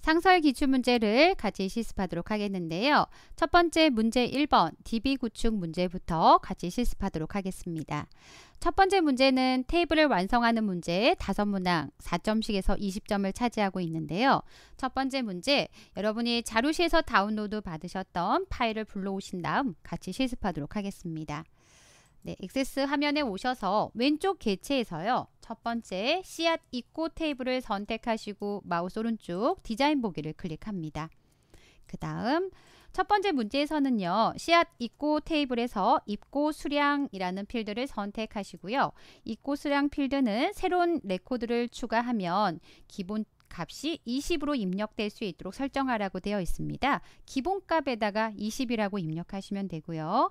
상설 기출문제를 같이 실습하도록 하겠는데요. 첫 번째 문제 1번 DB 구축 문제부터 같이 실습하도록 하겠습니다. 첫 번째 문제는 테이블을 완성하는 문제 다섯 문항 4점씩에서 20점을 차지하고 있는데요. 첫 번째 문제 여러분이 자료실에서 다운로드 받으셨던 파일을 불러오신 다음 같이 실습하도록 하겠습니다. 네, 액세스 화면에 오셔서 왼쪽 개체에서요. 첫 번째 씨앗 입고 테이블을 선택하시고 마우스 오른쪽 디자인 보기를 클릭합니다. 그 다음 첫 번째 문제에서는요. 씨앗 입고 테이블에서 입고 수량이라는 필드를 선택하시고요. 입고 수량 필드는 새로운 레코드를 추가하면 기본 값이 20으로 입력될 수 있도록 설정하라고 되어 있습니다. 기본값에다가 20이라고 입력하시면 되고요.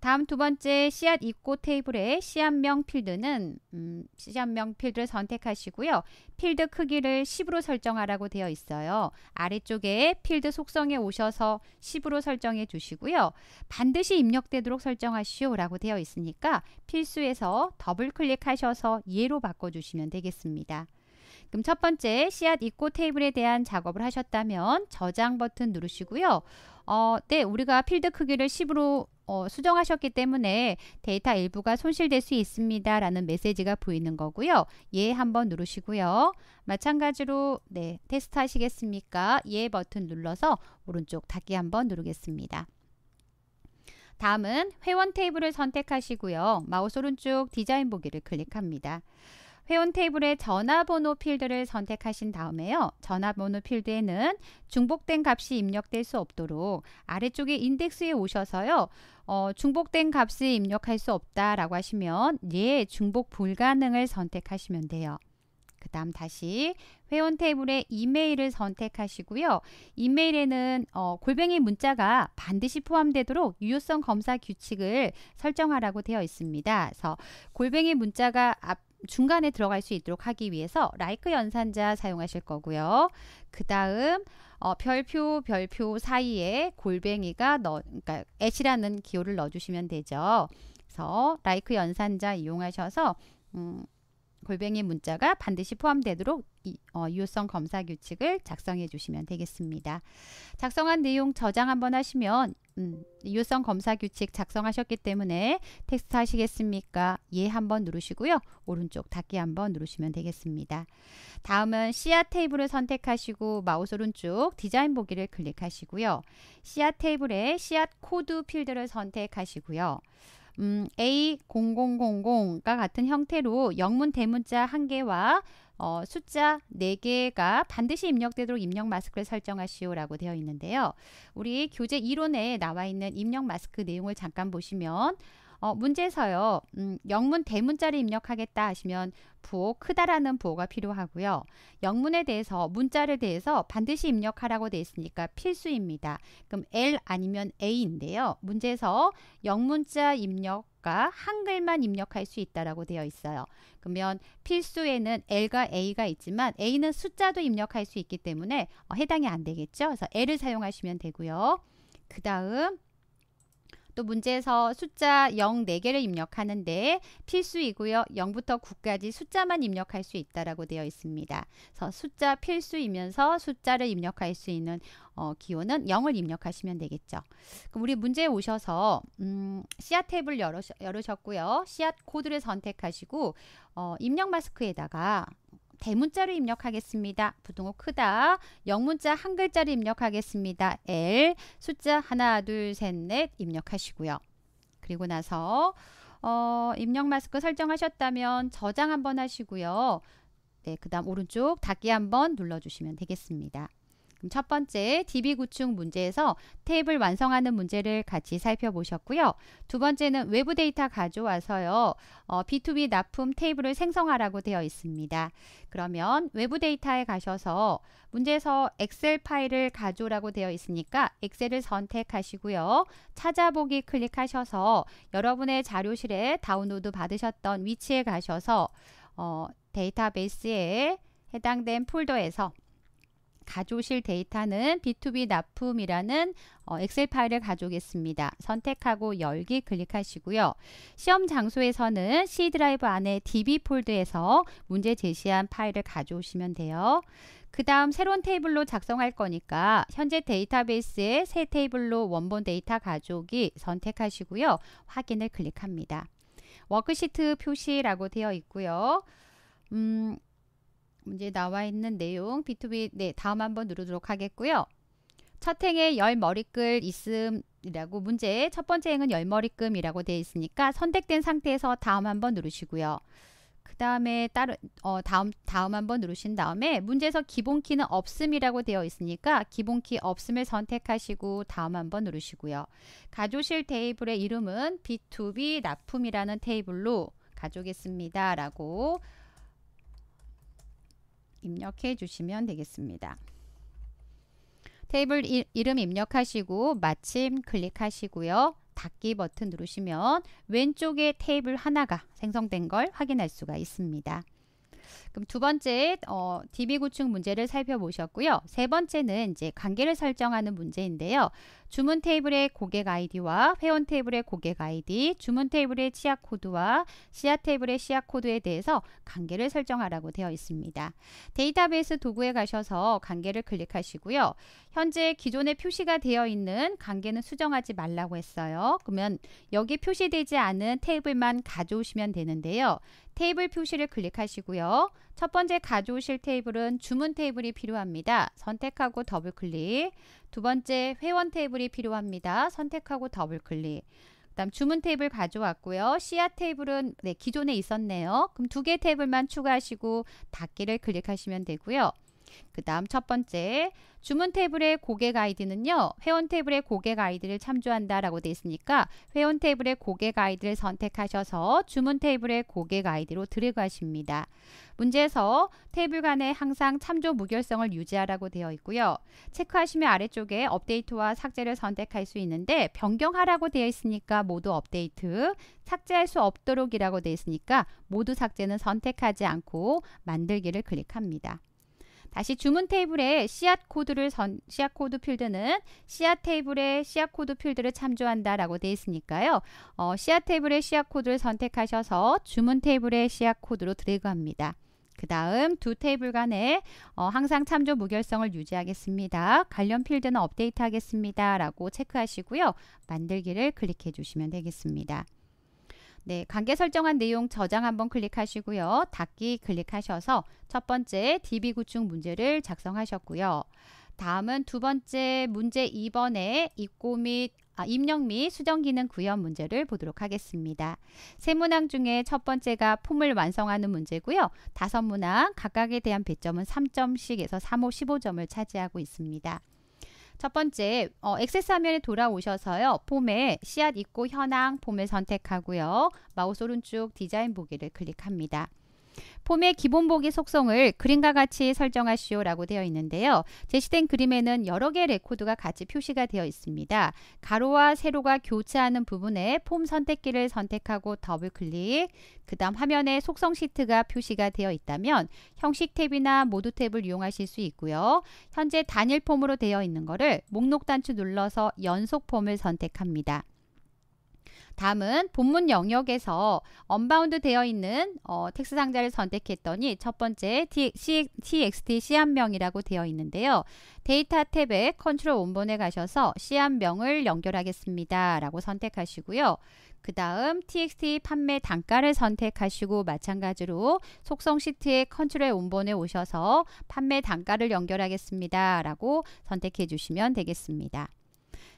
다음 두 번째 씨앗 입고 테이블에 씨앗명 필드는 음, 씨앗명 필드를 선택하시고요. 필드 크기를 10으로 설정하라고 되어 있어요. 아래쪽에 필드 속성에 오셔서 10으로 설정해 주시고요. 반드시 입력되도록 설정하시오 라고 되어 있으니까 필수에서 더블 클릭하셔서 예로 바꿔주시면 되겠습니다. 그럼 첫 번째 씨앗 입고 테이블에 대한 작업을 하셨다면 저장 버튼 누르시고요. 어, 네, 우리가 필드 크기를 10으로 어, 수정하셨기 때문에 데이터 일부가 손실될 수 있습니다. 라는 메시지가 보이는 거고요. 예 한번 누르시고요. 마찬가지로 네 테스트 하시겠습니까? 예 버튼 눌러서 오른쪽 닫기 한번 누르겠습니다. 다음은 회원 테이블을 선택하시고요. 마우스 오른쪽 디자인 보기를 클릭합니다. 회원 테이블의 전화번호 필드를 선택하신 다음에요. 전화번호 필드에는 중복된 값이 입력될 수 없도록 아래쪽에 인덱스에 오셔서요. 어, 중복된 값을 입력할 수 없다라고 하시면 예, 중복 불가능을 선택하시면 돼요. 그 다음 다시 회원 테이블의 이메일을 선택하시고요. 이메일에는 어, 골뱅이 문자가 반드시 포함되도록 유효성 검사 규칙을 설정하라고 되어 있습니다. 그래서 골뱅이 문자가 앞 중간에 들어갈 수 있도록 하기 위해서 like 연산자 사용하실 거고요. 그 다음 어, 별표 별표 사이에 골뱅이가 넣 그러니까 at이라는 기호를 넣어주시면 되죠. 그래서 like 연산자 이용하셔서 음, 골뱅이 문자가 반드시 포함되도록 이, 어, 유효성 검사 규칙을 작성해 주시면 되겠습니다. 작성한 내용 저장 한번 하시면 음, 유효성 검사 규칙 작성하셨기 때문에 텍스트 하시겠습니까? 예 한번 누르시고요. 오른쪽 닫기 한번 누르시면 되겠습니다. 다음은 씨앗 테이블을 선택하시고 마우스 오른쪽 디자인 보기를 클릭하시고요. 씨앗 테이블에 씨앗 코드 필드를 선택하시고요. 음, A0000과 같은 형태로 영문 대문자 한개와 어, 숫자 4개가 반드시 입력되도록 입력 마스크를 설정하시오라고 되어 있는데요. 우리 교재 이론에 나와 있는 입력 마스크 내용을 잠깐 보시면 어, 문제에서요. 음, 영문 대문자를 입력하겠다 하시면 부호 크다라는 부호가 필요하고요. 영문에 대해서 문자를 대해서 반드시 입력하라고 되어 있으니까 필수입니다. 그럼 L 아니면 A인데요. 문제에서 영문자 입력 과 한글만 입력할 수 있다라고 되어 있어요. 그러면 필수에는 L과 A가 있지만 A는 숫자도 입력할 수 있기 때문에 어, 해당이 안 되겠죠. 그래서 L을 사용하시면 되고요. 그 다음 또 문제에서 숫자 0 4개를 입력하는데 필수이고요. 0부터 9까지 숫자만 입력할 수 있다라고 되어 있습니다. 그래서 숫자 필수이면서 숫자를 입력할 수 있는 어, 기호는 0을 입력하시면 되겠죠. 그럼 우리 문제에 오셔서 음, 씨앗 탭을 열으셨, 열으셨고요. 씨앗 코드를 선택하시고 어, 입력 마스크에다가 대문자로 입력하겠습니다. 부등호 크다. 영문자 한 글자를 입력하겠습니다. L 숫자 하나 둘셋넷 입력하시고요. 그리고 나서 어, 입력 마스크 설정하셨다면 저장 한번 하시고요. 네, 그 다음 오른쪽 닫기 한번 눌러주시면 되겠습니다. 첫 번째 DB 구축 문제에서 테이블 완성하는 문제를 같이 살펴보셨고요. 두 번째는 외부 데이터 가져와서요. 어, B2B 납품 테이블을 생성하라고 되어 있습니다. 그러면 외부 데이터에 가셔서 문제에서 엑셀 파일을 가져오라고 되어 있으니까 엑셀을 선택하시고요. 찾아보기 클릭하셔서 여러분의 자료실에 다운로드 받으셨던 위치에 가셔서 어, 데이터베이스에 해당된 폴더에서 가져오실 데이터는 B2B 납품이라는 어, 엑셀 파일을 가져오겠습니다. 선택하고 열기 클릭하시고요. 시험 장소에서는 C 드라이브 안에 DB 폴드에서 문제 제시한 파일을 가져오시면 돼요. 그 다음 새로운 테이블로 작성할 거니까 현재 데이터베이스에 새 테이블로 원본 데이터 가져오기 선택하시고요. 확인을 클릭합니다. 워크시트 표시라고 되어 있고요. 음, 문제에 나와 있는 내용 B2B 네 다음 한번 누르도록 하겠고요. 첫 행에 열 머리글 있음이라고 문제 첫 번째 행은 열 머리금이라고 되어 있으니까 선택된 상태에서 다음 한번 누르시고요. 그 다음에 따른어 다음 다음 한번 누르신 다음에 문제에서 기본키는 없음이라고 되어 있으니까 기본키 없음을 선택하시고 다음 한번 누르시고요. 가조실 테이블의 이름은 B2B 납품이라는 테이블로 가져오겠습니다. 라고 입력해 주시면 되겠습니다. 테이블 이, 름 입력하시고 마침 클릭하시고요. 닫기 버튼 누르시면 왼쪽에 테이블 하나가 생성된 걸 확인할 수가 있습니다. 그럼 두 번째 어, DB 구축 문제를 살펴보셨고요. 세 번째는 이제 관계를 설정하는 문제인데요. 주문 테이블의 고객 아이디와 회원 테이블의 고객 아이디, 주문 테이블의 치약 코드와 시야 테이블의 시약 코드에 대해서 관계를 설정하라고 되어 있습니다. 데이터베이스 도구에 가셔서 관계를 클릭하시고요. 현재 기존에 표시가 되어 있는 관계는 수정하지 말라고 했어요. 그러면 여기 표시되지 않은 테이블만 가져오시면 되는데요. 테이블 표시를 클릭하시고요. 첫 번째 가져오실 테이블은 주문 테이블이 필요합니다. 선택하고 더블 클릭. 두 번째 회원 테이블이 필요합니다. 선택하고 더블 클릭. 그다음 주문 테이블 가져왔고요. 시야 테이블은 네, 기존에 있었네요. 그럼 두 개 테이블만 추가하시고 닫기를 클릭하시면 되고요. 그 다음 첫 번째 주문 테이블의 고객 아이디는요. 회원 테이블의 고객 아이디를 참조한다 라고 되어 있으니까 회원 테이블의 고객 아이디를 선택하셔서 주문 테이블의 고객 아이디로 드래그하십니다. 문제에서 테이블 간에 항상 참조 무결성을 유지하라고 되어 있고요. 체크하시면 아래쪽에 업데이트와 삭제를 선택할 수 있는데 변경하라고 되어 있으니까 모두 업데이트, 삭제할 수 없도록이라고 되어 있으니까 모두 삭제는 선택하지 않고 만들기를 클릭합니다. 다시 주문 테이블에 씨앗 코드를 선, 씨앗 코드 필드는 씨앗 테이블에 씨앗 코드 필드를 참조한다 라고 되어 있으니까요. 어, 씨앗 테이블에 씨앗 코드를 선택하셔서 주문 테이블에 씨앗 코드로 드래그합니다. 그 다음 두 테이블 간에 어, 항상 참조 무결성을 유지하겠습니다. 관련 필드는 업데이트 하겠습니다. 라고 체크하시고요. 만들기를 클릭해 주시면 되겠습니다. 네, 관계 설정한 내용 저장 한번 클릭하시고요. 닫기 클릭하셔서 첫 번째 DB 구축 문제를 작성하셨고요. 다음은 두 번째 문제 2번에 입고 및 아, 입력 및 수정 기능 구현 문제를 보도록 하겠습니다. 세 문항 중에 첫 번째가 품을 완성하는 문제고요. 다섯 문항 각각에 대한 배점은 3점씩에서 3, 5, 15점을 차지하고 있습니다. 첫 번째, 어, 액세스 화면에 돌아오셔서요. 폼에 씨앗 입고 현황 폼을 선택하고요. 마우스 오른쪽 디자인 보기를 클릭합니다. 폼의 기본 보기 속성을 그림과 같이 설정하시오라고 되어 있는데요. 제시된 그림에는 여러 개의 레코드가 같이 표시가 되어 있습니다. 가로와 세로가 교차하는 부분에 폼 선택기를 선택하고 더블 클릭, 그 다음 화면에 속성 시트가 표시가 되어 있다면 형식 탭이나 모드 탭을 이용하실 수 있고요. 현재 단일 폼으로 되어 있는 거를 목록 단추 눌러서 연속 폼을 선택합니다. 다음은 본문 영역에서 언바운드 되어 있는 어, 텍스 트 상자를 선택했더니 첫 번째 txt 시앗명이라고 되어 있는데요. 데이터 탭에 컨트롤 원본에 가셔서 시앗명을 연결하겠습니다. 라고 선택하시고요. 그 다음 txt 판매 단가를 선택하시고 마찬가지로 속성 시트의 컨트롤 원본에 오셔서 판매 단가를 연결하겠습니다. 라고 선택해 주시면 되겠습니다.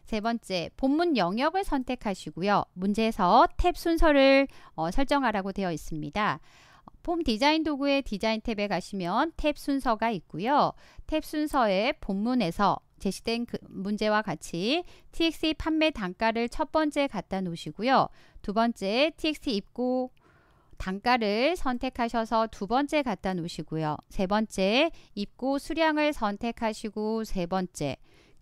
세 번째, 본문 영역을 선택하시고요. 문제에서 탭 순서를 어, 설정하라고 되어 있습니다. 폼 디자인 도구의 디자인 탭에 가시면 탭 순서가 있고요. 탭 순서의 본문에서 제시된 그 문제와 같이 TXT 판매 단가를 첫 번째 갖다 놓으시고요. 두 번째 TXT 입고 단가를 선택하셔서 두 번째 갖다 놓으시고요. 세 번째 입고 수량을 선택하시고 세 번째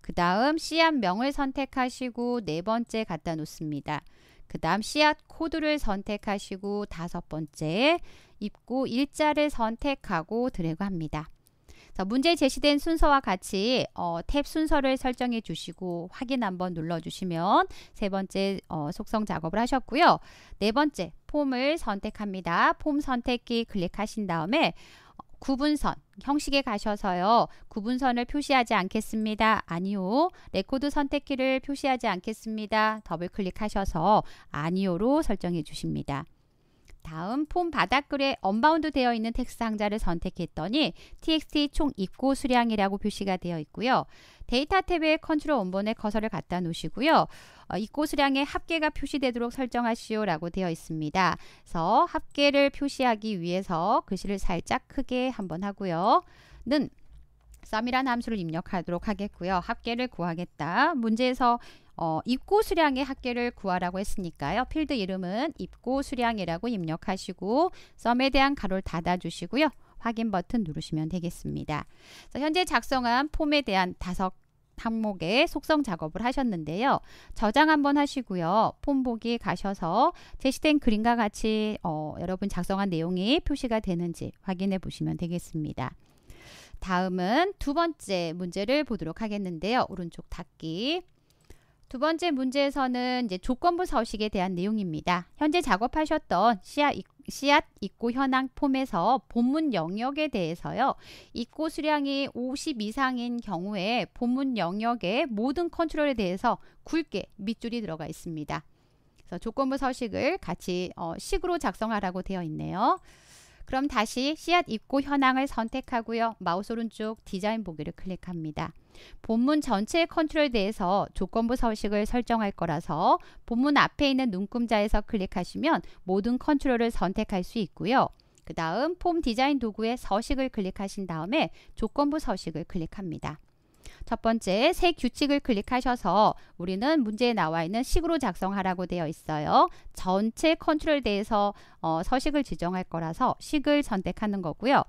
그 다음 씨앗명을 선택하시고 네 번째 갖다 놓습니다. 그 다음 씨앗 코드를 선택하시고 다섯 번째 입고 일자를 선택하고 드래그 합니다. 자, 문제 제시된 순서와 같이 어, 탭 순서를 설정해 주시고 확인 한번 눌러주시면 세 번째 어, 속성 작업을 하셨고요. 네 번째 폼을 선택합니다. 폼 선택기 클릭하신 다음에 구분선 형식에 가셔서요. 구분선을 표시하지 않겠습니다. 아니요. 레코드 선택키를 표시하지 않겠습니다. 더블 클릭하셔서 아니요로 설정해 주십니다. 다음 폼 바닥글에 언바운드 되어 있는 텍스트 항자를 선택했더니 txt 총 입고 수량이라고 표시가 되어 있고요. 데이터 탭에 컨트롤 원본에 커서를 갖다 놓으시고요. 어, 입고 수량의 합계가 표시되도록 설정하시오 라고 되어 있습니다. 그래서 합계를 표시하기 위해서 글씨를 살짝 크게 한번 하고요. 는 썸이라는 함수를 입력하도록 하겠고요. 합계를 구하겠다. 문제에서 어, 입고 수량의 합계를 구하라고 했으니까요. 필드 이름은 입고 수량이라고 입력하시고 썸에 대한 가로를 닫아주시고요. 확인 버튼 누르시면 되겠습니다. 자, 현재 작성한 폼에 대한 다섯 항목의 속성 작업을 하셨는데요. 저장 한번 하시고요. 폼 보기 가셔서 제시된 그림과 같이 어, 여러분 작성한 내용이 표시가 되는지 확인해 보시면 되겠습니다. 다음은 두 번째 문제를 보도록 하겠는데요. 오른쪽 닫기. 두 번째 문제에서는 이제 조건부 서식에 대한 내용입니다. 현재 작업하셨던 씨앗, 씨앗 입고 현황 폼에서 본문 영역에 대해서요. 입고 수량이 50 이상인 경우에 본문 영역의 모든 컨트롤에 대해서 굵게 밑줄이 들어가 있습니다. 그래서 조건부 서식을 같이 어, 식으로 작성하라고 되어 있네요. 그럼 다시 씨앗 입고 현황을 선택하고요. 마우스 오른쪽 디자인 보기를 클릭합니다. 본문 전체의 컨트롤에 대해서 조건부 서식을 설정할 거라서 본문 앞에 있는 눈금자에서 클릭하시면 모든 컨트롤을 선택할 수 있고요. 그 다음 폼 디자인 도구의 서식을 클릭하신 다음에 조건부 서식을 클릭합니다. 첫 번째 새 규칙을 클릭하셔서 우리는 문제에 나와 있는 식으로 작성하라고 되어 있어요. 전체 컨트롤 대에서 어, 서식을 지정할 거라서 식을 선택하는 거고요.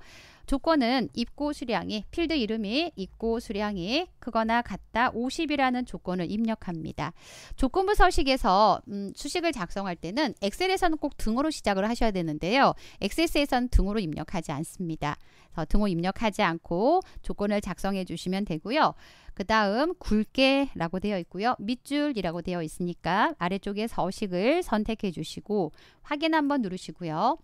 조건은 입고 수량이 필드 이름이 입고 수량이 그거나 같다 50이라는 조건을 입력합니다. 조건부 서식에서 음, 수식을 작성할 때는 엑셀에서는 꼭등으로 시작을 하셔야 되는데요. 엑셀에서는 등으로 입력하지 않습니다. 등으로 입력하지 않고 조건을 작성해 주시면 되고요. 그 다음 굵게라고 되어 있고요. 밑줄이라고 되어 있으니까 아래쪽에 서식을 선택해 주시고 확인 한번 누르시고요.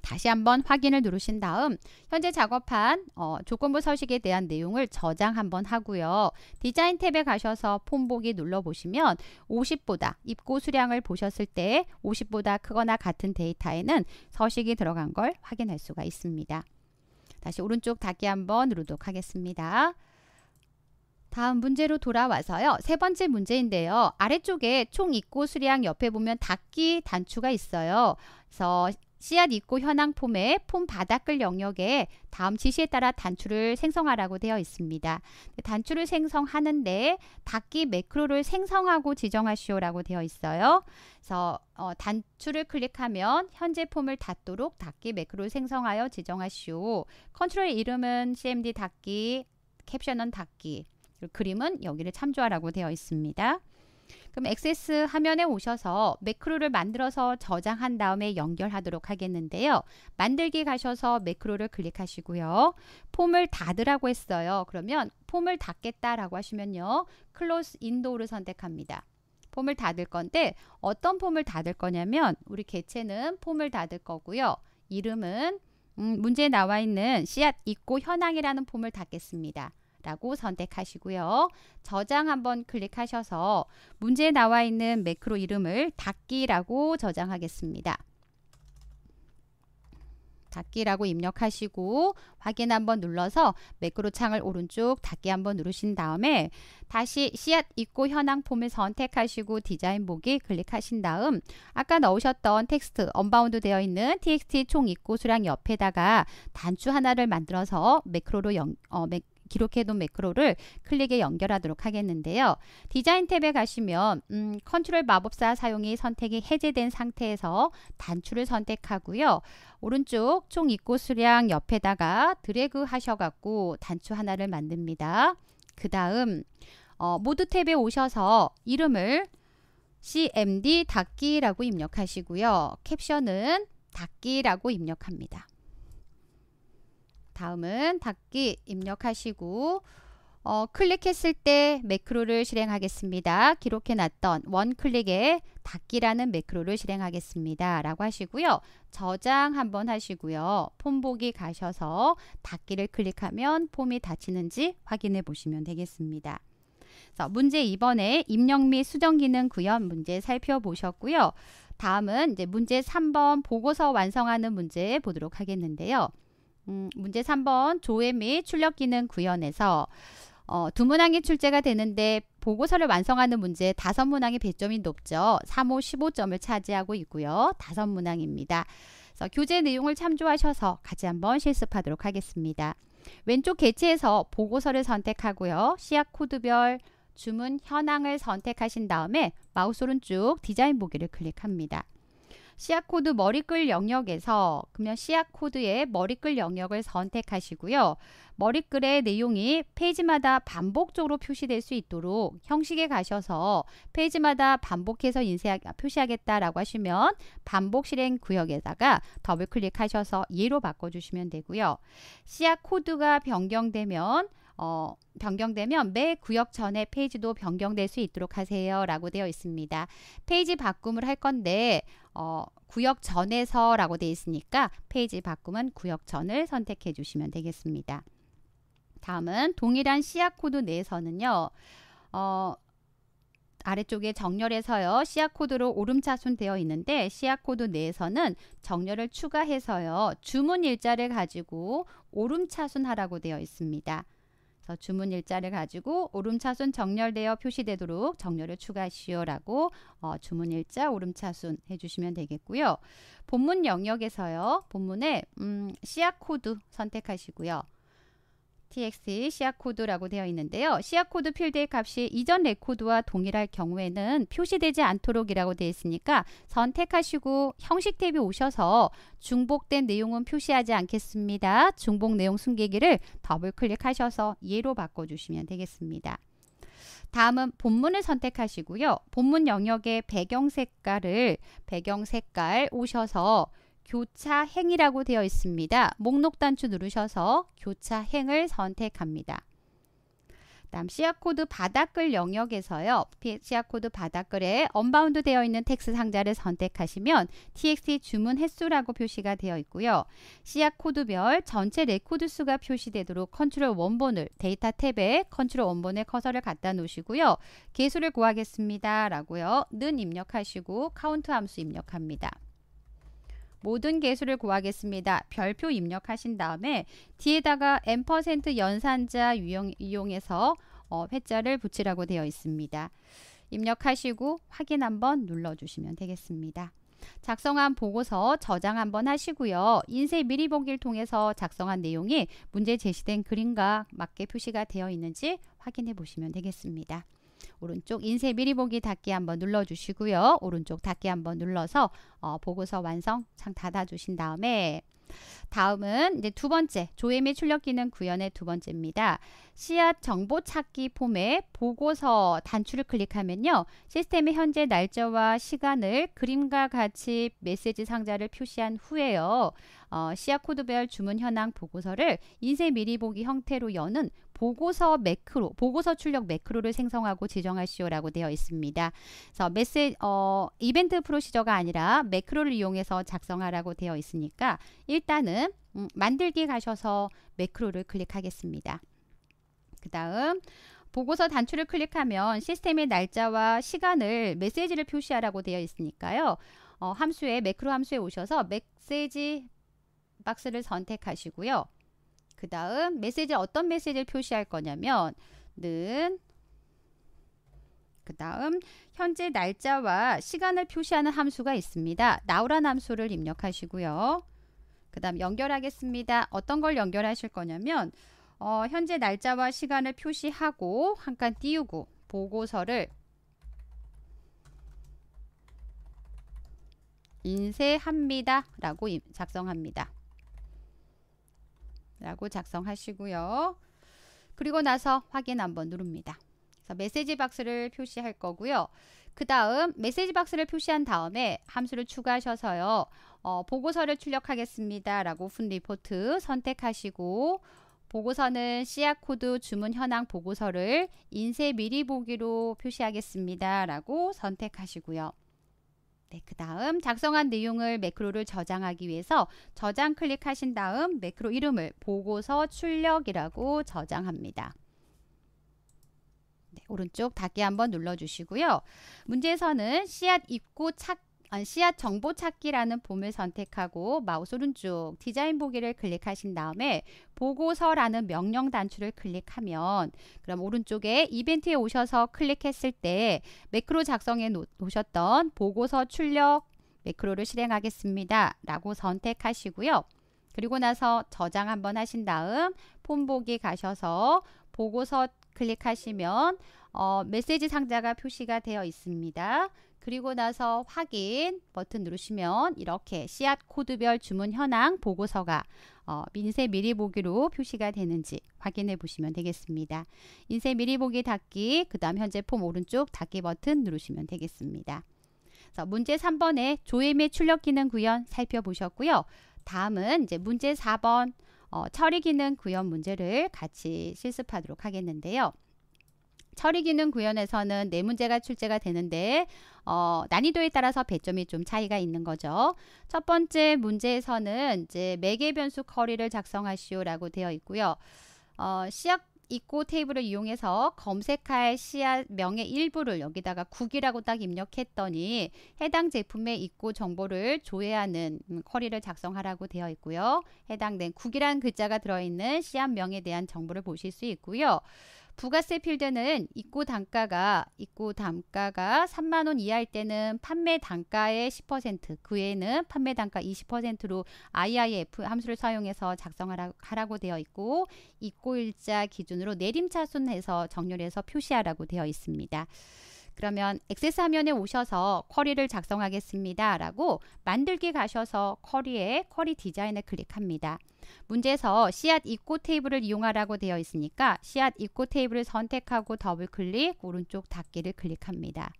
다시 한번 확인을 누르신 다음 현재 작업한 어, 조건부 서식에 대한 내용을 저장 한번 하고요. 디자인 탭에 가셔서 폼 보기 눌러보시면 50보다 입고 수량을 보셨을 때 50보다 크거나 같은 데이터에는 서식이 들어간 걸 확인할 수가 있습니다. 다시 오른쪽 닫기 한번 누르도록 하겠습니다. 다음 문제로 돌아와서요. 세 번째 문제인데요. 아래쪽에 총 입고 수량 옆에 보면 닫기 단추가 있어요. 그래서 씨앗 입고 현황 폼의 폼 바닥글 영역에 다음 지시에 따라 단추를 생성하라고 되어 있습니다. 네, 단추를 생성하는데 닫기 매크로를 생성하고 지정하시오라고 되어 있어요. 그래서 어, 단추를 클릭하면 현재 폼을 닫도록 닫기 매크로를 생성하여 지정하시오. 컨트롤 이름은 cmd 닫기, 캡션은 닫기, 그림은 여기를 참조하라고 되어 있습니다. 그럼 액세스 화면에 오셔서 매크로를 만들어서 저장한 다음에 연결하도록 하겠는데요. 만들기 가셔서 매크로를 클릭하시고요. 폼을 닫으라고 했어요. 그러면 폼을 닫겠다라고 하시면요. 클로스 인도를 선택합니다. 폼을 닫을 건데 어떤 폼을 닫을 거냐면 우리 개체는 폼을 닫을 거고요. 이름은 음, 문제에 나와 있는 씨앗 있고 현황이라는 폼을 닫겠습니다. 라고 선택하시고요. 저장 한번 클릭하셔서 문제에 나와 있는 매크로 이름을 닫기라고 저장하겠습니다. 닫기라고 입력하시고 확인 한번 눌러서 매크로 창을 오른쪽 닫기 한번 누르신 다음에 다시 씨앗 입고 현황 폼을 선택하시고 디자인 보기 클릭하신 다음 아까 넣으셨던 텍스트 언바운드 되어 있는 txt 총 입고 수량 옆에다가 단추 하나를 만들어서 매크로로 연, 어, 매, 기록해둔 매크로를 클릭에 연결하도록 하겠는데요. 디자인 탭에 가시면 음, 컨트롤 마법사 사용이 선택이 해제된 상태에서 단추를 선택하고요. 오른쪽 총 입고 수량 옆에다가 드래그 하셔갖고 단추 하나를 만듭니다. 그 다음 어, 모드 탭에 오셔서 이름을 CMD 닫기라고 입력하시고요. 캡션은 닫기라고 입력합니다. 다음은 닫기 입력하시고 어, 클릭했을 때 매크로를 실행하겠습니다. 기록해놨던 원클릭에 닫기라는 매크로를 실행하겠습니다. 라고 하시고요. 저장 한번 하시고요. 폼 보기 가셔서 닫기를 클릭하면 폼이 닫히는지 확인해 보시면 되겠습니다. 그래서 문제 2번에 입력 및 수정 기능 구현 문제 살펴보셨고요. 다음은 이제 문제 3번 보고서 완성하는 문제 보도록 하겠는데요. 음, 문제 3번 조회 및 출력 기능 구현에서 어, 두 문항이 출제가 되는데 보고서를 완성하는 문제 다섯 문항의 배점이 높죠. 3, 5, 15점을 차지하고 있고요. 다섯 문항입니다. 그래서 교재 내용을 참조하셔서 같이 한번 실습하도록 하겠습니다. 왼쪽 개체에서 보고서를 선택하고요. 시약 코드별 주문 현황을 선택하신 다음에 마우스 오른쪽 디자인 보기를 클릭합니다. 씨앗 코드 머리글 영역에서 그러면 씨앗 코드의 머리글 영역을 선택하시고요. 머리글의 내용이 페이지마다 반복적으로 표시될 수 있도록 형식에 가셔서 페이지마다 반복해서 인쇄하, 표시하겠다라고 하시면 반복 실행 구역에다가 더블 클릭하셔서 예로 바꿔주시면 되고요. 씨앗 코드가 변경되면 어, 변경되면 매 구역 전에 페이지도 변경될 수 있도록 하세요 라고 되어 있습니다. 페이지 바꿈을 할 건데 어, 구역 전에서라고 되어 있으니까 페이지 바꾸면 구역 전을 선택해 주시면 되겠습니다. 다음은 동일한 시약 코드 내에서는요. 어, 아래쪽에 정렬해서요. 시약 코드로 오름차순 되어 있는데 시약 코드 내에서는 정렬을 추가해서요. 주문 일자를 가지고 오름차순 하라고 되어 있습니다. 그래서 주문 일자를 가지고 오름차순 정렬되어 표시되도록 정렬을 추가하시오라고 어, 주문 일자 오름차순 해주시면 되겠고요. 본문 영역에서요. 본문에 음, 시약 코드 선택하시고요. txt 시약 코드라고 되어 있는데요. 시약 코드 필드의 값이 이전 레코드와 동일할 경우에는 표시되지 않도록이라고 되어 있으니까 선택하시고 형식 탭에 오셔서 중복된 내용은 표시하지 않겠습니다. 중복 내용 숨기기를 더블 클릭하셔서 예로 바꿔 주시면 되겠습니다. 다음은 본문을 선택하시고요. 본문 영역의 배경 색깔을 배경 색깔 오셔서 교차행이라고 되어 있습니다. 목록 단추 누르셔서 교차행을 선택합니다. 다음 시아코드 바닥글 영역에서요. 시아코드 바닥글에 언바운드 되어 있는 텍스 상자를 선택하시면 txt 주문 횟수라고 표시가 되어 있고요. 시아코드별 전체 레코드 수가 표시되도록 컨트롤 원본을 데이터 탭에 컨트롤 원본에 커서를 갖다 놓으시고요. 개수를 구하겠습니다. 라고요. 는 입력하시고 카운트 함수 입력합니다. 모든 개수를 구하겠습니다. 별표 입력하신 다음에 뒤에다가 n% 연산자 유형, 이용해서 어, 회자를 붙이라고 되어 있습니다. 입력하시고 확인 한번 눌러주시면 되겠습니다. 작성한 보고서 저장 한번 하시고요. 인쇄 미리 보기를 통해서 작성한 내용이 문제 제시된 그림과 맞게 표시가 되어 있는지 확인해 보시면 되겠습니다. 오른쪽 인쇄 미리 보기 닫기 한번 눌러주시고요. 오른쪽 닫기 한번 눌러서 어, 보고서 완성 창 닫아주신 다음에 다음은 이제 두 번째 조임의 출력 기능 구현의 두 번째입니다. 씨앗 정보 찾기 폼의 보고서 단추를 클릭하면요. 시스템의 현재 날짜와 시간을 그림과 같이 메시지 상자를 표시한 후에요. 어, 씨앗 코드별 주문 현황 보고서를 인쇄 미리 보기 형태로 여는 보고서 매크로, 보고서 출력 매크로를 생성하고 지정하시오라고 되어 있습니다. 그래서 메시 어, 이벤트 프로시저가 아니라 매크로를 이용해서 작성하라고 되어 있으니까 일단은 음, 만들기 가셔서 매크로를 클릭하겠습니다. 그 다음 보고서 단추를 클릭하면 시스템의 날짜와 시간을 메시지를 표시하라고 되어 있으니까요. 어, 함수에 매크로 함수에 오셔서 메시지 박스를 선택하시고요. 그 다음 메시지 어떤 메시지를 표시할 거냐면 는그 다음 현재 날짜와 시간을 표시하는 함수가 있습니다. 나우란 함수를 입력하시고요. 그 다음 연결하겠습니다. 어떤 걸 연결하실 거냐면 어, 현재 날짜와 시간을 표시하고 한 칸 띄우고 보고서를 인쇄합니다. 라고 작성합니다. 라고 작성하시고요. 그리고 나서 확인 한번 누릅니다. 그래서 메시지 박스를 표시할 거고요. 그 다음 메시지 박스를 표시한 다음에 함수를 추가하셔서요. 어, 보고서를 출력하겠습니다. 라고 푼 리포트 선택하시고 보고서는 씨앗 코드 주문 현황 보고서를 인쇄 미리 보기로 표시하겠습니다. 라고 선택하시고요. 네, 그 다음 작성한 내용을 매크로를 저장하기 위해서 저장 클릭하신 다음 매크로 이름을 보고서 출력이라고 저장합니다. 네, 오른쪽 닫기 한번 눌러주시고요. 문제에서는 씨앗 입고 찾기 어, 씨앗 정보 찾기라는 봄을 선택하고 마우스 오른쪽 디자인 보기를 클릭하신 다음에 보고서라는 명령 단추를 클릭하면 그럼 오른쪽에 이벤트에 오셔서 클릭했을 때 매크로 작성해 놓으셨던 보고서 출력 매크로를 실행하겠습니다. 라고 선택하시고요. 그리고 나서 저장 한번 하신 다음 폼 보기 가셔서 보고서 클릭하시면 어, 메시지 상자가 표시가 되어 있습니다. 그리고 나서 확인 버튼 누르시면 이렇게 씨앗 코드별 주문 현황 보고서가 어, 인쇄 미리 보기로 표시가 되는지 확인해 보시면 되겠습니다. 인쇄 미리 보기 닫기, 그 다음 현재 폼 오른쪽 닫기 버튼 누르시면 되겠습니다. 자, 문제 3번의 조회 및 출력 기능 구현 살펴보셨고요. 다음은 이제 문제 4번 어, 처리 기능 구현 문제를 같이 실습하도록 하겠는데요. 처리 기능 구현에서는 네 문제가 출제가 되는데 어, 난이도에 따라서 배점이 좀 차이가 있는 거죠. 첫 번째 문제에서는 이제 매개 변수 커리를 작성하시오라고 되어 있고요. 어, 시약 있고 테이블을 이용해서 검색할 씨앗 명의 일부를 여기다가 국이라고 딱 입력했더니 해당 제품의 입고 정보를 조회하는 커리를 작성하라고 되어 있고요. 해당된 국이라는 글자가 들어있는 씨앗 명에 대한 정보를 보실 수 있고요. 부가세 필드는 입고 단가가 입고 단가가 3만 원 이하일 때는 판매 단가의 10%그 외에는 판매 단가 20%로 IIF 함수를 사용해서 작성하라고 되어 있고 입고 일자 기준으로 내림차순해서 정렬해서 표시하라고 되어 있습니다. 그러면 액세스 화면에 오셔서 쿼리를 작성하겠습니다. 라고 만들기 가셔서 쿼리에 쿼리 디자인을 클릭합니다. 문제에서 씨앗 입고 테이블을 이용하라고 되어 있으니까 씨앗 입고 테이블을 선택하고 더블 클릭, 오른쪽 닫기를 클릭합니다.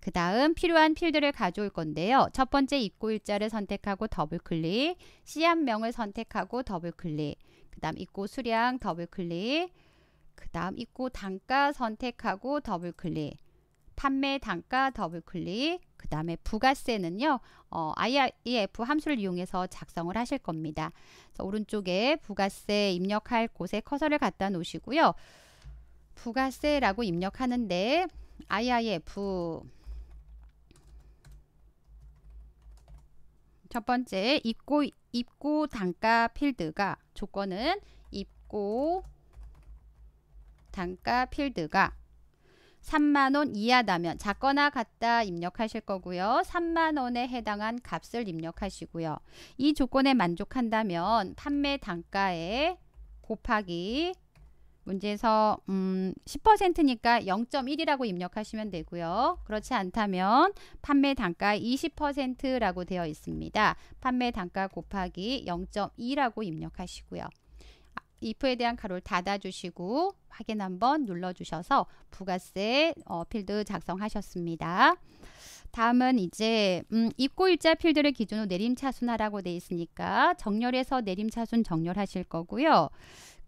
그 다음 필요한 필드를 가져올 건데요. 첫 번째 입고 일자를 선택하고 더블 클릭, 씨앗명을 선택하고 더블 클릭, 그 다음 입고 수량 더블 클릭, 그 다음 입고 단가 선택하고 더블 클릭, 판매 단가 더블 클릭 그 다음에 부가세는요 어, i r e f 함수를 이용해서 작성을 하실 겁니다 오른쪽에 부가세 입력할 곳에 커서를 갖다 놓으시고요 부가세라고 입력하는데 i r e f 첫 번째 입고 입고 단가 필드가 조건은 입고 단가 필드가 3만원 이하다면 작거나 같다 입력하실 거고요. 3만원에 해당한 값을 입력하시고요. 이 조건에 만족한다면 판매 단가에 곱하기 문제에서 음, 10%니까 0.1이라고 입력하시면 되고요. 그렇지 않다면 판매 단가 20%라고 되어 있습니다. 판매 단가 곱하기 0.2라고 입력하시고요. if에 대한 가로를 닫아주시고 확인 한번 눌러주셔서 부가세 어, 필드 작성하셨습니다. 다음은 이제 음, 입고일자 필드를 기준으로 내림차순하라고 돼 있으니까 정렬해서 내림차순 정렬하실 거고요.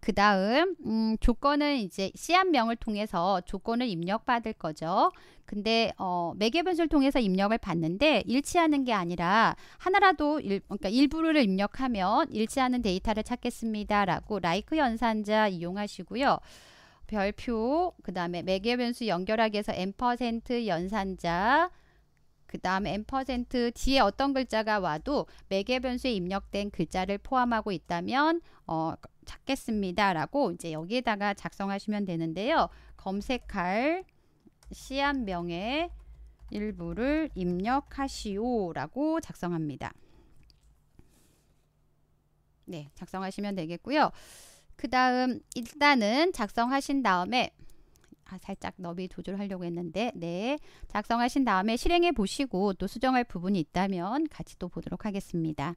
그 다음 음, 조건은 이제 시앗명을 통해서 조건을 입력받을 거죠. 근데 어, 매개 변수를 통해서 입력을 받는데 일치하는 게 아니라 하나라도 일, 그러니까 일부를 입력하면 일치하는 데이터를 찾겠습니다라고 라이크 연산자 이용하시고요. 별표 그 다음에 매개 변수 연결하기 위해서 n 연산자 그 다음에 n% 뒤에 어떤 글자가 와도 매개 변수에 입력된 글자를 포함하고 있다면 어, 찾겠습니다. 라고 이제 여기에다가 작성하시면 되는데요. 검색할 시한명의 일부를 입력하시오 라고 작성합니다. 네, 작성하시면 되겠고요. 그 다음 일단은 작성하신 다음에 아, 살짝 너비 조절하려고 했는데 네 작성하신 다음에 실행해 보시고 또 수정할 부분이 있다면 같이 또 보도록 하겠습니다.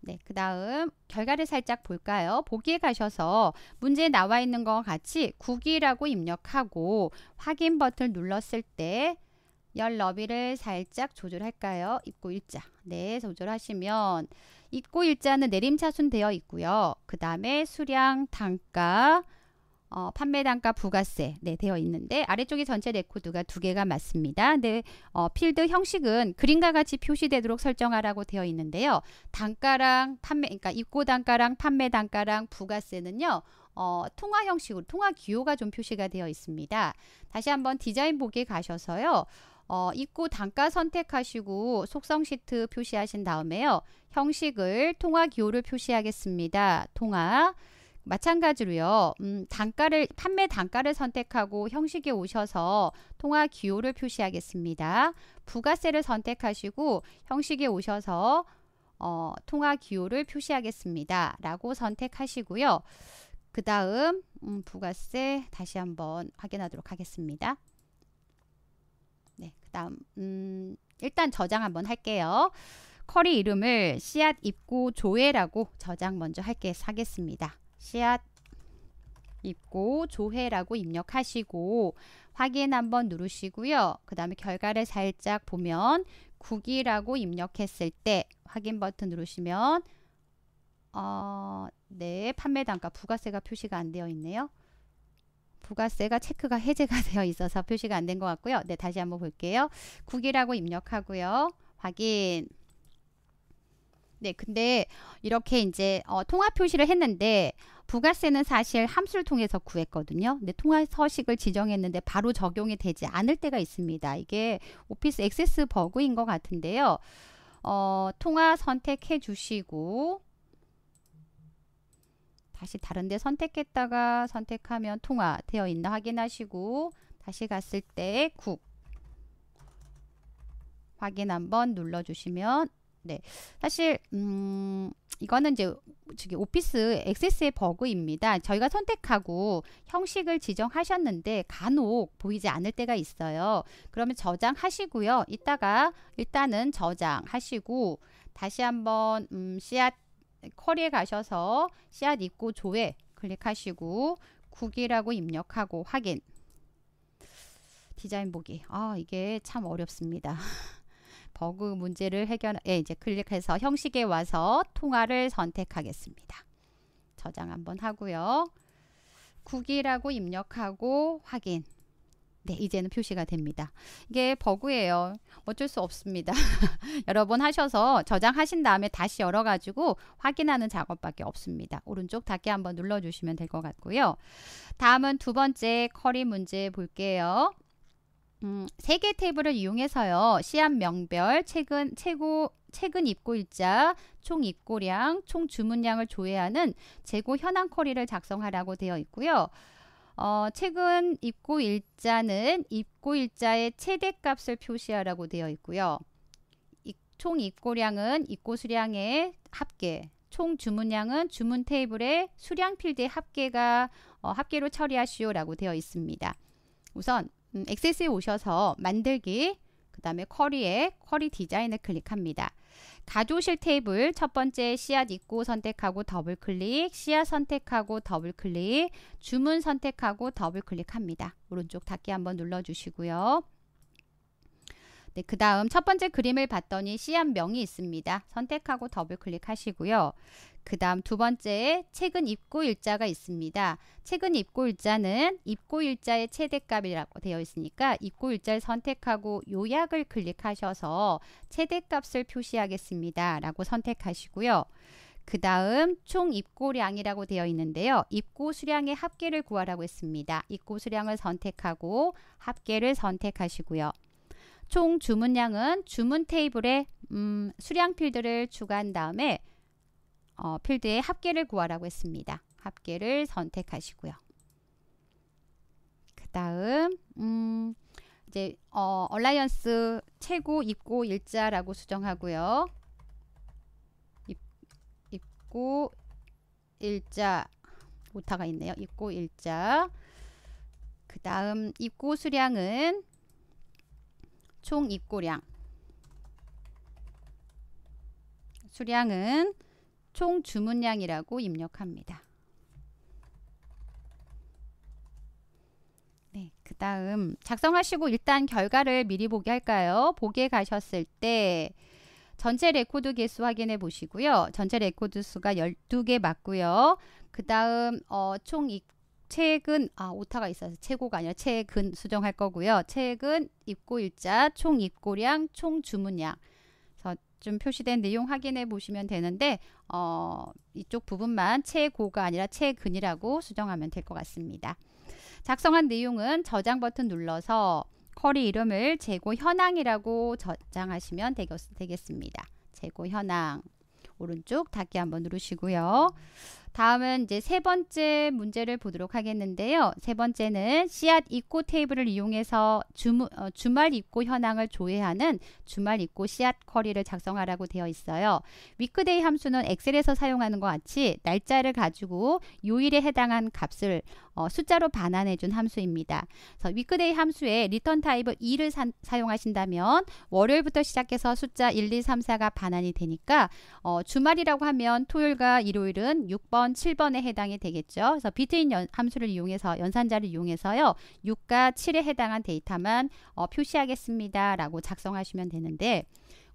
네, 그 다음 결과를 살짝 볼까요? 보기에 가셔서 문제에 나와 있는 것 같이 9기라고 입력하고 확인 버튼 눌렀을 때 열 너비를 살짝 조절할까요? 입고 일자. 네, 조절하시면 입고 일자는 내림차순 되어 있고요. 그 다음에 수량, 단가, 어, 판매 단가 부가세 네 되어 있는데 아래쪽이 전체 레코드가 두 개가 맞습니다. 네, 어, 필드 형식은 그림과 같이 표시되도록 설정하라고 되어 있는데요. 단가랑 판매 그러니까 입고 단가랑 판매 단가랑 부가세는요. 어, 통화 형식으로 통화 기호가 좀 표시가 되어 있습니다. 다시 한번 디자인 보기 가셔서요. 어, 입고 단가 선택하시고 속성 시트 표시하신 다음에요. 형식을 통화 기호를 표시하겠습니다. 통화 마찬가지로요. 음, 단가를 판매 단가를 선택하고 형식에 오셔서 통화 기호를 표시하겠습니다. 부가세를 선택하시고 형식에 오셔서 어, 통화 기호를 표시하겠습니다. 라고 선택하시고요. 그 다음 음, 부가세 다시 한번 확인하도록 하겠습니다. 네, 그 다음 음, 일단 저장 한번 할게요. 커리 이름을 씨앗 입고 조회라고 저장 먼저 할게 하겠습니다. 씨앗 입고 조회라고 입력하시고 확인 한번 누르시고요. 그 다음에 결과를 살짝 보면 9기라고 입력했을 때 확인 버튼 누르시면 어, 네, 판매 단가 부가세가 표시가 안 되어 있네요. 부가세가 체크가 해제가 되어 있어서 표시가 안 된 것 같고요. 네, 다시 한번 볼게요. 9기라고 입력하고요. 확인. 네, 근데 이렇게 이제 어, 통화 표시를 했는데 부가세는 사실 함수를 통해서 구했거든요. 근데 통화 서식을 지정했는데 바로 적용이 되지 않을 때가 있습니다. 이게 오피스 액세스 버그인 것 같은데요. 어, 통화 선택해 주시고 다시 다른데 선택했다가 선택하면 통화 되어 있나 확인하시고 다시 갔을 때국 확인 한번 눌러주시면 네. 사실 음 이거는 이제 저기 오피스 액세스의 버그입니다. 저희가 선택하고 형식을 지정하셨는데 간혹 보이지 않을 때가 있어요. 그러면 저장하시고요. 이따가 일단은 저장하시고 다시 한번 음 씨앗 쿼리에 가셔서 씨앗 입고 조회 클릭하시고 국이라고 입력하고 확인 디자인 보기 아 이게 참 어렵습니다 버그 문제를 해결해 예, 이제 클릭해서 형식에 와서 통화를 선택하겠습니다. 저장 한번 하고요. 국이라고 입력하고 확인. 네, 이제는 표시가 됩니다. 이게 버그예요. 어쩔 수 없습니다. 여러 분 하셔서 저장하신 다음에 다시 열어가지고 확인하는 작업밖에 없습니다. 오른쪽 닫기 한번 눌러주시면 될 것 같고요. 다음은 두 번째 커리 문제 볼게요. 음, 3개 테이블을 이용해서요. 시합 명별, 최근, 최고, 최근 입고 일자, 총 입고량, 총 주문량을 조회하는 재고 현황 쿼리를 작성하라고 되어 있고요. 어, 최근 입고 일자는 입고 일자의 최대값을 표시하라고 되어 있고요. 총 입고량은 입고 수량의 합계, 총 주문량은 주문 테이블의 수량 필드의 합계가 어, 합계로 처리하시오라고 되어 있습니다. 우선 음, 액세스에 오셔서 만들기 그 다음에 쿼리에 쿼리 디자인을 클릭합니다. 가져오실 테이블 첫 번째 씨앗 입고 선택하고 더블 클릭 씨앗 선택하고 더블 클릭 주문 선택하고 더블 클릭합니다. 오른쪽 닫기 한번 눌러주시고요. 네, 그 다음 첫 번째 그림을 봤더니 시앗명이 있습니다. 선택하고 더블 클릭하시고요. 그 다음 두 번째에 최근 입고 일자가 있습니다. 최근 입고 일자는 입고 일자의 최대값이라고 되어 있으니까 입고 일자를 선택하고 요약을 클릭하셔서 최대값을 표시하겠습니다. 라고 선택하시고요. 그 다음 총 입고량이라고 되어 있는데요. 입고 수량의 합계를 구하라고 했습니다. 입고 수량을 선택하고 합계를 선택하시고요. 총 주문량은 주문 테이블에 음, 수량 필드를 추가한 다음에 어, 필드에 합계를 구하라고 했습니다. 합계를 선택하시고요. 그 다음 음, 이제 어, 얼라이언스 최고 입고 일자라고 수정하고요. 입, 입고 일자 오타가 있네요. 입고 일자 그 다음 입고 수량은 총 입고량 수량은 총 주문량이라고 입력합니다. 네, 그 다음 작성하시고 일단 결과를 미리 보기 할까요? 보기에 가셨을 때 전체 레코드 개수 확인해 보시고요. 전체 레코드 수가 12개 맞고요. 그 다음 어, 총 입, 최근 아 오타가 있어서 최고가 아니라 최근 수정할 거고요. 최근 입고일자, 총 입고량, 총 주문량. 그래서 좀 표시된 내용 확인해 보시면 되는데 어, 이쪽 부분만 최고가 아니라 최근이라고 수정하면 될 것 같습니다. 작성한 내용은 저장 버튼 눌러서 커리 이름을 재고 현황이라고 저장하시면 되겠, 습니다 재고 현황 오른쪽 닫기 한번 누르시고요. 다음은 이제 세 번째 문제를 보도록 하겠는데요. 세 번째는 씨앗 입고 테이블을 이용해서 주 어, 주말 입고 현황을 조회하는 주말 입고 씨앗 커리를 작성하라고 되어 있어요. 위크데이 함수는 엑셀에서 사용하는 것 같이 날짜를 가지고 요일에 해당한 값을 어, 숫자로 반환해 준 함수입니다. 그래서 위크데이 함수에 리턴 타입을 2를 사, 용하신다면 월요일부터 시작해서 숫자 1, 2, 3, 4가 반환이 되니까 어, 주말이라고 하면 토요일과 일요일은 6번 번, 7번에 해당이 되겠죠. 그래서 비트인 연, 함수를 이용해서 연산자를 이용해서요. 6과 7에 해당한 데이터만 어, 표시하겠습니다. 라고 작성하시면 되는데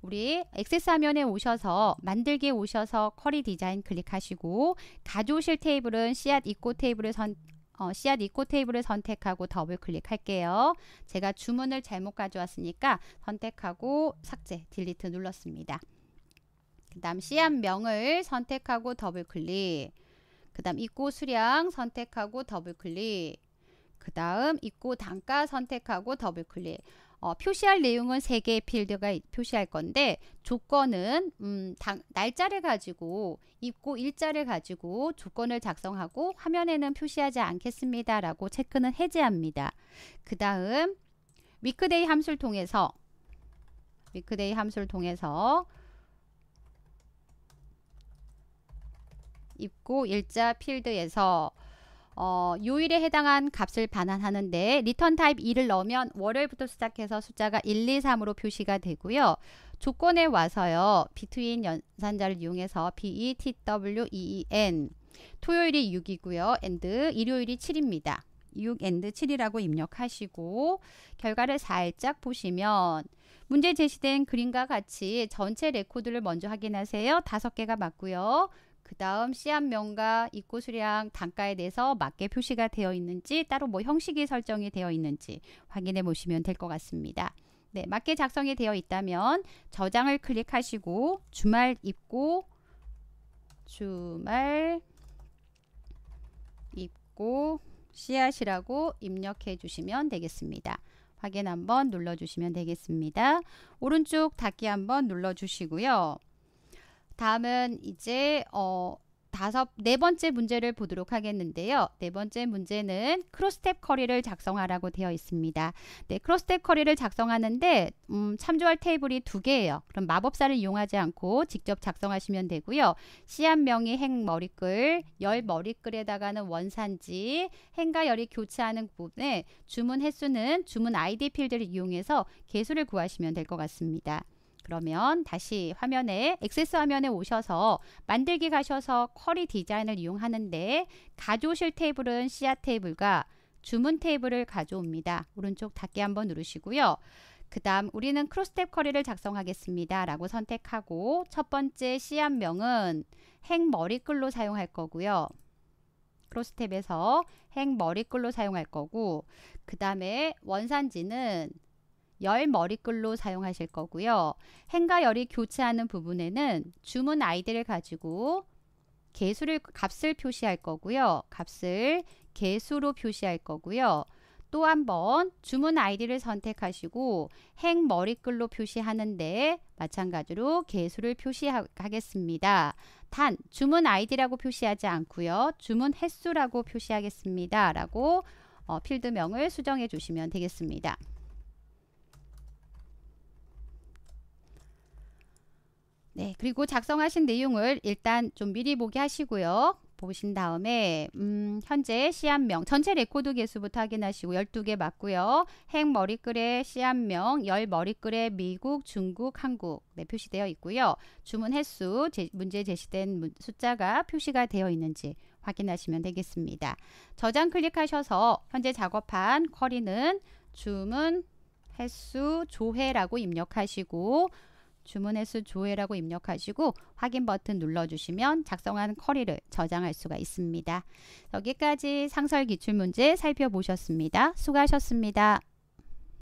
우리 액세스 화면에 오셔서 만들기에 오셔서 커리 디자인 클릭하시고 가져오실 테이블은 씨앗 입고 테이블을 선 어, 씨앗 입고 테이블을 선택하고 더블 클릭할게요. 제가 주문을 잘못 가져왔으니까 선택하고 삭제, 딜리트 눌렀습니다. 그 다음 씨앗명을 선택하고 더블 클릭 그 다음 입고 수량 선택하고 더블클릭 그 다음 입고 단가 선택하고 더블클릭 어, 표시할 내용은 세개의 필드가 표시할 건데 조건은 음, 당, 날짜를 가지고 입고 일자를 가지고 조건을 작성하고 화면에는 표시하지 않겠습니다. 라고 체크는 해제합니다. 그 다음 위크데이 함수를 통해서 위크데이 함수를 통해서 입구 일자 필드에서 어, 요일에 해당한 값을 반환하는데 리턴 타입 2를 넣으면 월요일부터 시작해서 숫자가 1, 2, 3으로 표시가 되고요. 조건에 와서요. between 연산자를 이용해서 betwen e, 토요일이 6이고요. and 일요일이 7입니다. 6 and 7이라고 입력하시고 결과를 살짝 보시면 문제 제시된 그림과 같이 전체 레코드를 먼저 확인하세요. 5 개가 맞고요. 그 다음 씨앗명과 입고수량 단가에 대해서 맞게 표시가 되어 있는지 따로 뭐 형식이 설정이 되어 있는지 확인해 보시면 될 것 같습니다. 네, 맞게 작성이 되어 있다면 저장을 클릭하시고 주말 입고 주말 입고 씨앗이라고 입력해 주시면 되겠습니다. 확인 한번 눌러 주시면 되겠습니다. 오른쪽 닫기 한번 눌러 주시고요. 다음은 이제 어 다섯 네 번째 문제를 보도록 하겠는데요. 네 번째 문제는 크로스탭 커리를 작성하라고 되어 있습니다. 네, 크로스탭 커리를 작성하는데 음, 참조할 테이블이 두 개예요. 그럼 마법사를 이용하지 않고 직접 작성하시면 되고요. 시한 명이 행 머리글, 열 머리글에다가는 원산지, 행과 열이 교차하는 부분에 주문 횟수는 주문 아이디 필드를 이용해서 개수를 구하시면 될 것 같습니다. 그러면 다시 화면에 액세스 화면에 오셔서 만들기 가셔서 쿼리 디자인을 이용하는데 가져오실 테이블은 씨앗 테이블과 주문 테이블을 가져옵니다. 오른쪽 닫기 한번 누르시고요. 그 다음 우리는 크로스탭 쿼리를 작성하겠습니다. 라고 선택하고 첫 번째 씨앗명은 행머리글로 사용할 거고요. 크로스탭에서 행머리글로 사용할 거고 그 다음에 원산지는 열 머리글로 사용하실 거고요. 행과 열이 교체하는 부분에는 주문 아이디를 가지고 개수를 값을 표시할 거고요. 값을 개수로 표시할 거고요. 또 한 번 주문 아이디를 선택하시고 행 머리글로 표시하는데 마찬가지로 개수를 표시하겠습니다. 단 주문 아이디라고 표시하지 않고요. 주문 횟수라고 표시하겠습니다. 라고 어, 필드명을 수정해 주시면 되겠습니다. 네, 그리고 작성하신 내용을 일단 좀 미리 보기 하시고요. 보신 다음에 음, 현재 시앗명 전체 레코드 개수부터 확인하시고 12개 맞고요. 핵 머리글의 시앗명열 머리글의 미국, 중국, 한국 네, 표시되어 있고요. 주문 횟수, 제, 문제 제시된 문, 숫자가 표시가 되어 있는지 확인하시면 되겠습니다. 저장 클릭하셔서 현재 작업한 쿼리는 주문 횟수 조회라고 입력하시고 주문의 수 조회라고 입력하시고 확인 버튼 눌러주시면 작성한 커리를 저장할 수가 있습니다. 여기까지 상설 기출문제 살펴보셨습니다. 수고하셨습니다.